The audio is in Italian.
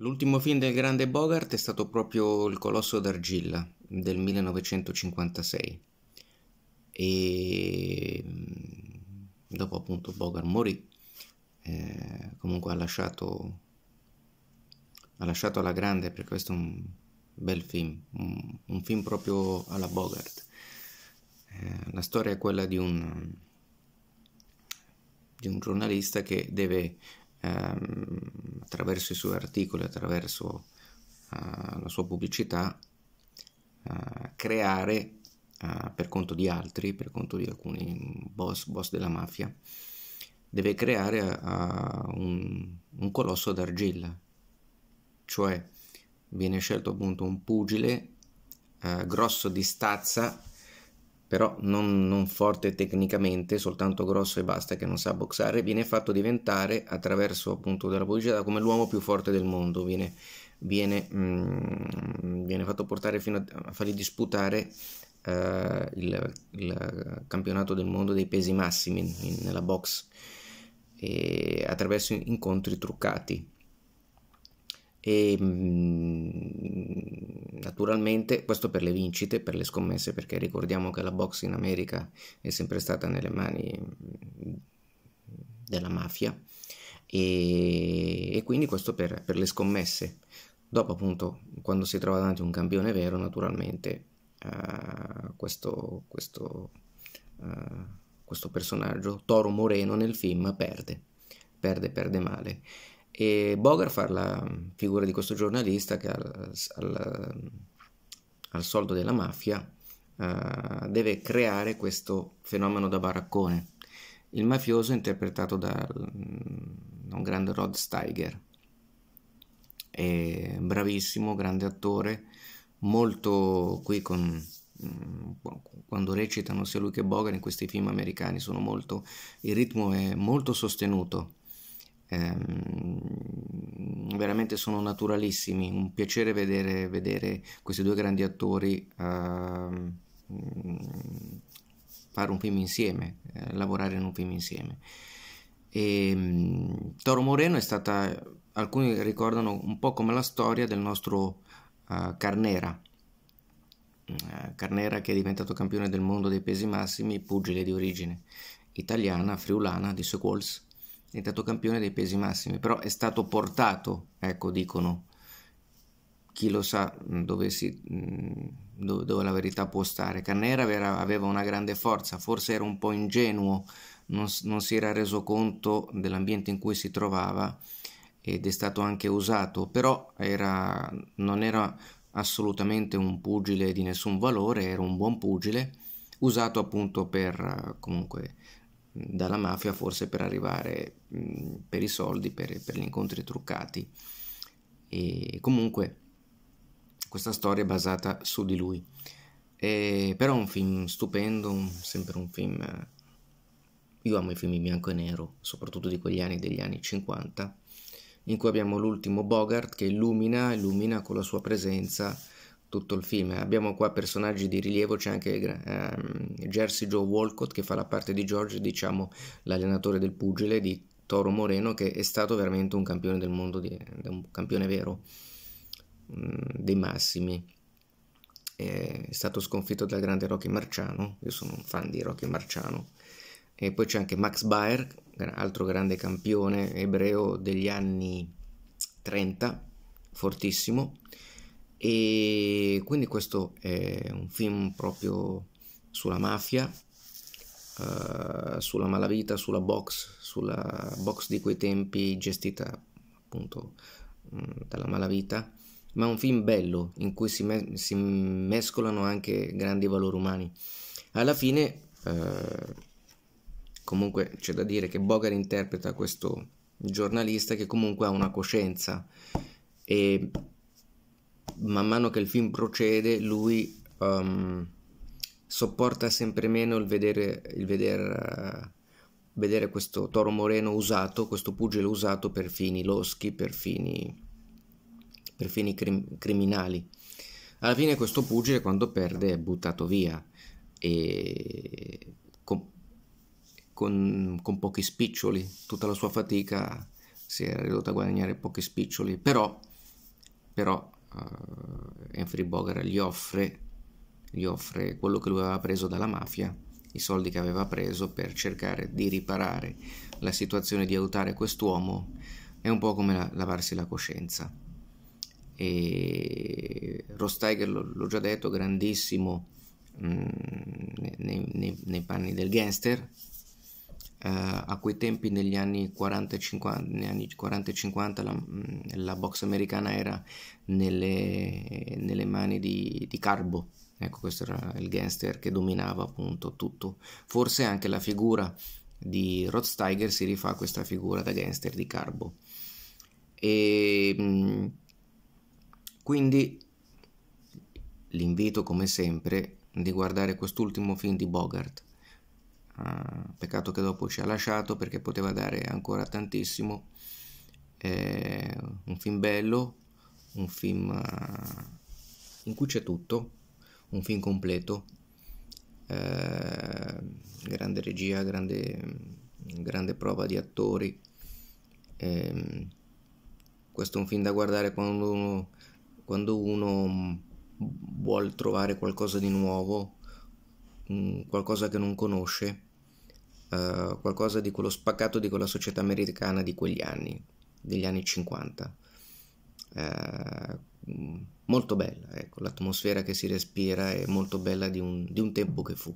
L'ultimo film del grande Bogart è stato proprio Il Colosso d'Argilla del 1956 e mm, dopo appunto Bogart morì, eh, comunque ha lasciato, ha lasciato alla grande perché questo è un bel film, un, un film proprio alla Bogart. Eh, la storia è quella di un, di un giornalista che deve ehm, attraverso i suoi articoli, attraverso eh, la sua pubblicità, eh, creare eh, per conto di altri, per conto di alcuni boss, boss della mafia, deve creare eh, un, un colosso d'argilla, cioè viene scelto appunto un pugile eh, grosso di stazza però non, non, forte tecnicamente, soltanto grosso e basta che non sa boxare, viene fatto diventare attraverso appunto della pubblicità come l'uomo più forte del mondo, viene, viene, mm, viene fatto portare fino a, a fargli disputare eh, il, il, campionato del mondo dei pesi massimi in, in, nella box e, attraverso incontri truccati. E, mm, naturalmente questo per le vincite, per le scommesse, perché ricordiamo che la box in America è sempre stata nelle mani mm, della mafia e, e quindi questo per, per, le scommesse. Dopo appunto quando si trova davanti a un campione vero naturalmente uh, questo, questo, uh, questo personaggio, Toro Moreno nel film, perde, perde, perde male e Bogart fa la figura di questo giornalista che al, al, al soldo della mafia uh, deve creare questo fenomeno da baraccone. Il mafioso è interpretato da, da mm, un grande Rod Steiger, è bravissimo, grande attore, molto qui con mm, quando recitano sia lui che Bogart in questi film americani sono molto il ritmo è molto sostenuto Ehm, veramente sono naturalissimi, un piacere vedere, vedere questi due grandi attori ehm, mm, fare un film insieme, eh, lavorare in un film insieme. E, ehm, Toro Moreno è stata, alcuni ricordano un po' come la storia del nostro uh, Carnera, uh, Carnera che è diventato campione del mondo dei pesi massimi, pugile di origine italiana, friulana, di Sequols, è diventato campione dei pesi massimi, però è stato portato, ecco dicono, chi lo sa dove, si, dove, dove la verità può stare. Cannera aveva, aveva una grande forza, forse era un po' ingenuo, non, non si era reso conto dell'ambiente in cui si trovava ed è stato anche usato, però era, non era assolutamente un pugile di nessun valore, era un buon pugile usato appunto per comunque dalla mafia forse per arrivare mh, mm, per i soldi, per, per, gli incontri truccati. E comunque questa storia è basata su di lui. E, però è un film stupendo, un, sempre un film... io amo i film in bianco e nero, soprattutto di quegli anni, degli anni 50, in cui abbiamo l'ultimo Bogart che illumina, illumina con la sua presenza tutto il film. Abbiamo qua personaggi di rilievo, c'è anche ehm, Jersey Joe Walcott che fa la parte di George, diciamo l'allenatore del pugile di Toro Moreno che è stato veramente un campione del mondo, di, un campione vero, mh, mm, dei massimi. È stato sconfitto dal grande Rocky Marciano, io sono un fan di Rocky Marciano. E poi c'è anche Max Baer, altro grande campione ebreo degli anni 30, fortissimo e quindi questo è un film proprio sulla mafia, uh, sulla malavita, sulla box, sulla box di quei tempi gestita appunto mh, mm, dalla malavita, ma è un film bello in cui si, me- si mescolano anche grandi valori umani. Alla fine, uh, comunque, c'è da dire che Bogart interpreta questo giornalista che comunque ha una coscienza e man mano che il film procede lui um, sopporta sempre meno il vedere, il veder, uh, vedere questo toro moreno usato, questo pugile usato per fini loschi, per fini, per fini crim- criminali. Alla fine questo pugile quando perde è buttato via e con, con, con pochi spiccioli, tutta la sua fatica si è ridotta a guadagnare pochi spiccioli, però, però uh, Humphrey Bogart gli offre, gli offre quello che lui aveva preso dalla mafia, i soldi che aveva preso per cercare di riparare la situazione, di aiutare quest'uomo, è un po' come la, lavarsi la coscienza. E Rostiger, l'ho già detto, grandissimo mh, mm, nei, nei, nei panni del gangster, eh, a quei tempi negli anni 40 e 50, anni 40 e 50 la, mm, la, box americana era nelle, nelle mani di, di Carbo, Ecco, questo era il gangster che dominava appunto tutto. Forse anche la figura di Rod Steiger si rifà a questa figura da gangster di Carbo. E mm, quindi l'invito, come sempre, di guardare quest'ultimo film di Bogart, Ah, peccato che dopo ci ha lasciato perché poteva dare ancora tantissimo. È un film bello, un film eh, in cui c'è tutto, un film completo, uh, grande regia, grande, grande, prova di attori. Um, questo è un film da guardare quando uno, quando uno mm, vuole trovare qualcosa di nuovo, mm, qualcosa che non conosce eh, qualcosa di quello spaccato di quella società americana di quegli anni, degli anni 50. Uh, eh, molto bella, ecco, l'atmosfera che si respira è molto bella di un, di un tempo che fu.